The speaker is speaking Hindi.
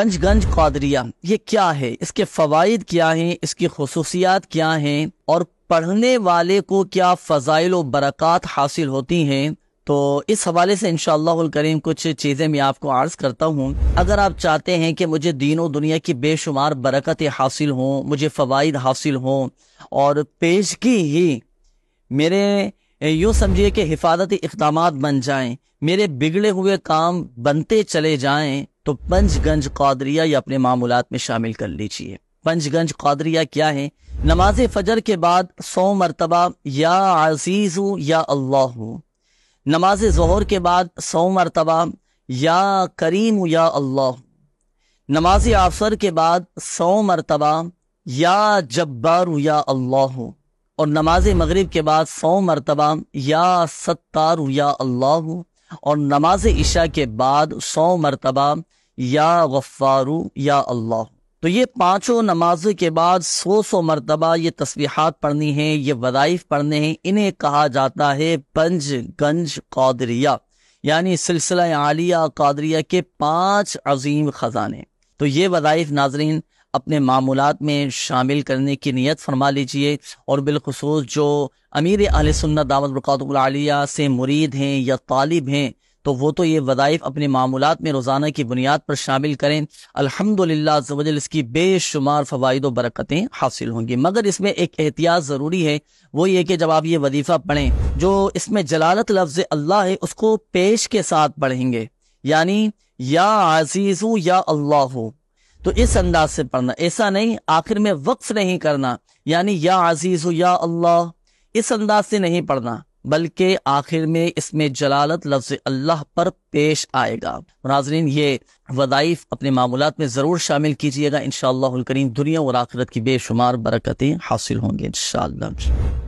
अंजगंज कादरिया ये क्या है इसके फवायद क्या हैं इसकी खसूसियात क्या हैं और पढ़ने वाले को क्या फ़जाइल व बरक़ात हासिल होती हैं तो इस हवाले से करीम कुछ चीज़ें मैं आपको आर्ज़ करता हूँ अगर आप चाहते हैं कि मुझे दीन और दुनिया की बेशुमार बरकतें हासिल हों मुझे फ़वाद हासिल हों और पेशगी ही मेरे यूँ समझिए कि हिफाजती इकदाम बन जाएं मेरे बिगड़े हुए काम बनते चले जाएं तो पंचगंज कौदरिया या अपने मामूलत में शामिल कर लीजिए पंचगंज कौदरिया क्या है नमाज फजर के बाद सौ मरतबा या आजीज़ या अल्लाह नमाज जहर के बाद सौ मरतबा या करीम या अल्लाह नमाज आफसर के बाद सौ मरतबा या जब्बार या अल्लाह और नमाज मगरब के बाद सौ मरतबा या सत्तार या अल्लाह और नमाज इशा के बाद सौ मरतबा या गफ्फारु या अल्लाह तो ये पांचों नमाजों के बाद सौ सौ मरतबा ये तस्वीहात पढ़नी हैं ये वदाइफ पढ़ने हैं इन्हें कहा जाता है पंज गंज कौदरिया यानी सिलसिला आलिया कादरिया के पांच अजीम ख़जाने तो ये वदाइफ नाजरीन अपने मामूलत में शामिल करने की नीयत फरमा लीजिए और बिलखसूस जो अमीर आल सुन्नत दावत बरक़ातिया से मुरीद हैं या तालिब हैं तो वो तो ये वदाइफ अपने मामूलत में रोज़ाना की बुनियाद पर शामिल करें अल्हम्दुलिल्लाह इसकी बेशुमार फ़वाद व बरकतें हासिल होंगी मगर इसमें एक एहतियात ज़रूरी है वो ये कि जब आप ये वजीफ़ा पढ़ें जो इसमें जलालत लफ्ज़ अल्लाह है उसको पेश के साथ पढ़ेंगे यानी या आजीज़ू या अल्लाह तो इस अंदाज से पढ़ना ऐसा नहीं आखिर में वक्स नहीं करना यानी या अजीज या अल्लाह इस अंदाज से नहीं पढ़ना बल्कि आखिर में इसमें जलालत लफ्ज अल्लाह पर पेश आएगा नाजरीन ये वदाइफ अपने मामूलत में ज़रूर शामिल कीजिएगा इनशाला करीम दुनिया और आखिरत की बेशुमार बरकतें हासिल होंगी इनशाला